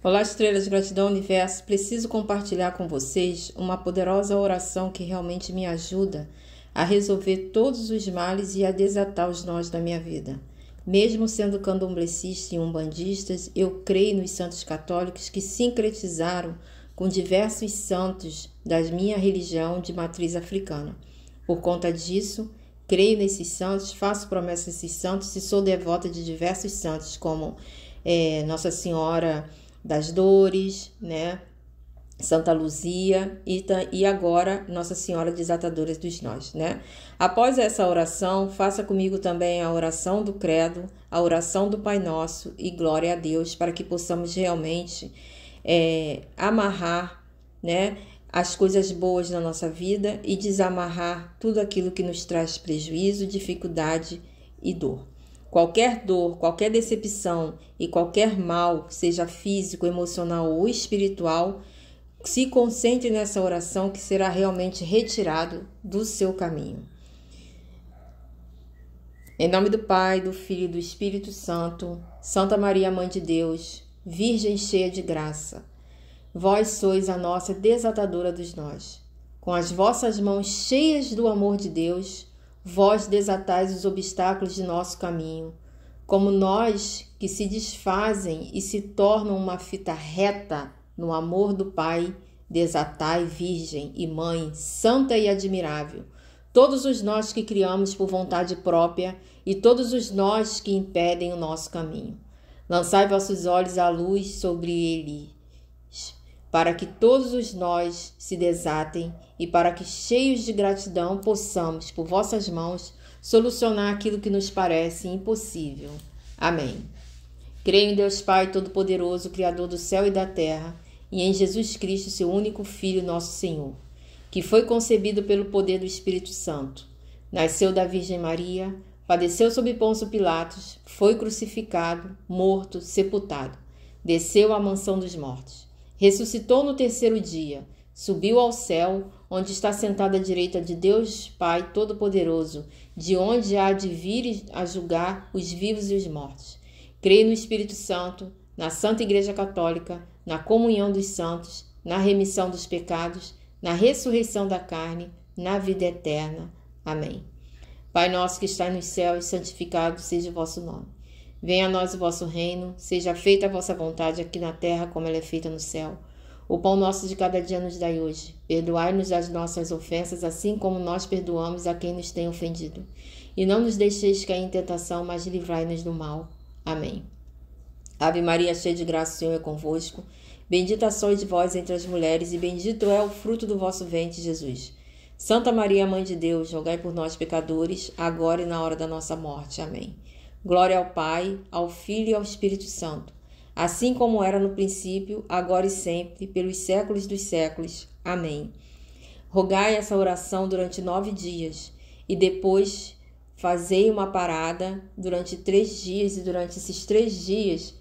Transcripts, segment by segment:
Olá, estrelas de gratidão universo. Preciso compartilhar com vocês uma poderosa oração que realmente me ajuda a resolver todos os males e a desatar os nós da minha vida. Mesmo sendo candomblessista e umbandistas, eu creio nos santos católicos que sincretizaram com diversos santos da minha religião de matriz africana. Por conta disso, creio nesses santos, faço promessas a esses santos e sou devota de diversos santos, como é, Nossa Senhora das Dores, né? Santa Luzia e agora Nossa Senhora Desatadora dos Nós, né? Após essa oração, faça comigo também a oração do Credo, a oração do Pai Nosso e glória a Deus, para que possamos realmente é, amarrar, né? As coisas boas na nossa vida e desamarrar tudo aquilo que nos traz prejuízo, dificuldade e dor. Qualquer dor, qualquer decepção e qualquer mal, seja físico, emocional ou espiritual, se concentre nessa oração que será realmente retirado do seu caminho. Em nome do Pai, do Filho e do Espírito Santo, Santa Maria, Mãe de Deus, Virgem cheia de graça, vós sois a nossa desatadora dos nós. Com as vossas mãos cheias do amor de Deus, vós desatais os obstáculos de nosso caminho, como nós que se desfazem e se tornam uma fita reta no amor do Pai, desatai, Virgem e Mãe, santa e admirável. Todos os nós que criamos por vontade própria e todos os nós que impedem o nosso caminho. Lançai vossos olhos à luz sobre eles, para que todos os nós se desatem e para que, cheios de gratidão, possamos, por vossas mãos, solucionar aquilo que nos parece impossível. Amém. Creio em Deus Pai Todo-Poderoso, Criador do céu e da terra, e em Jesus Cristo, seu único Filho, nosso Senhor, que foi concebido pelo poder do Espírito Santo. Nasceu da Virgem Maria, padeceu sob Ponço Pilatos, foi crucificado, morto, sepultado, desceu à mansão dos mortos Ressuscitou no terceiro dia, subiu ao céu, onde está sentada à direita de Deus Pai Todo-Poderoso, de onde há de vir a julgar os vivos e os mortos. Creio no Espírito Santo, na Santa Igreja Católica, na comunhão dos santos, na remissão dos pecados, na ressurreição da carne, na vida eterna. Amém. Pai nosso que está nos céus, santificado seja o vosso nome. Venha a nós o vosso reino, seja feita a vossa vontade aqui na terra como ela é feita no céu. O pão nosso de cada dia nos dai hoje. Perdoai-nos as nossas ofensas, assim como nós perdoamos a quem nos tem ofendido. E não nos deixeis cair em tentação, mas livrai-nos do mal. Amém. Ave Maria, cheia de graça, o Senhor é convosco. Bendita sois vós entre as mulheres, e bendito é o fruto do vosso ventre, Jesus. Santa Maria, Mãe de Deus, rogai por nós, pecadores, agora e na hora da nossa morte. Amém. Glória ao Pai, ao Filho e ao Espírito Santo, assim como era no princípio, agora e sempre, pelos séculos dos séculos. Amém. Rogai essa oração durante nove dias e depois fazei uma parada durante três dias e durante esses três dias,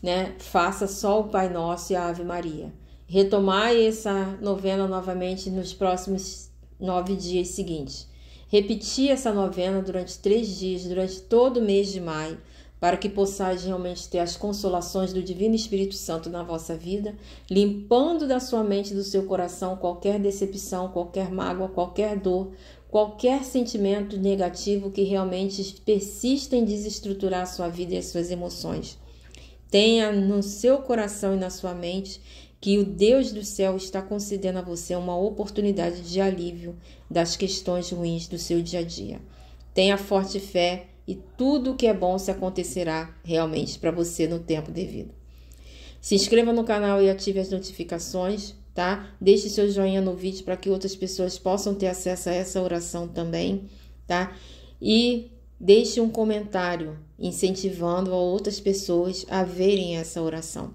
né, faça só o Pai Nosso e a Ave Maria. Retomai essa novena novamente nos próximos nove dias seguintes repetir essa novena durante três dias, durante todo o mês de maio, para que possais realmente ter as consolações do Divino Espírito Santo na vossa vida, limpando da sua mente e do seu coração qualquer decepção, qualquer mágoa, qualquer dor, qualquer sentimento negativo que realmente persista em desestruturar a sua vida e as suas emoções. Tenha no seu coração e na sua mente que o Deus do céu está concedendo a você uma oportunidade de alívio das questões ruins do seu dia a dia. Tenha forte fé e tudo o que é bom se acontecerá realmente para você no tempo devido. Se inscreva no canal e ative as notificações, tá? Deixe seu joinha no vídeo para que outras pessoas possam ter acesso a essa oração também, tá? E deixe um comentário incentivando outras pessoas a verem essa oração.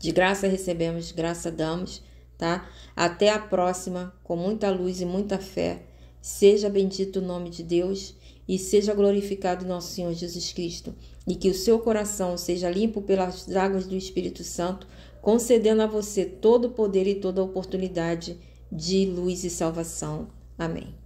De graça recebemos, graça damos, tá? Até a próxima, com muita luz e muita fé. Seja bendito o nome de Deus e seja glorificado nosso Senhor Jesus Cristo, e que o seu coração seja limpo pelas águas do Espírito Santo, concedendo a você todo o poder e toda a oportunidade de luz e salvação. Amém.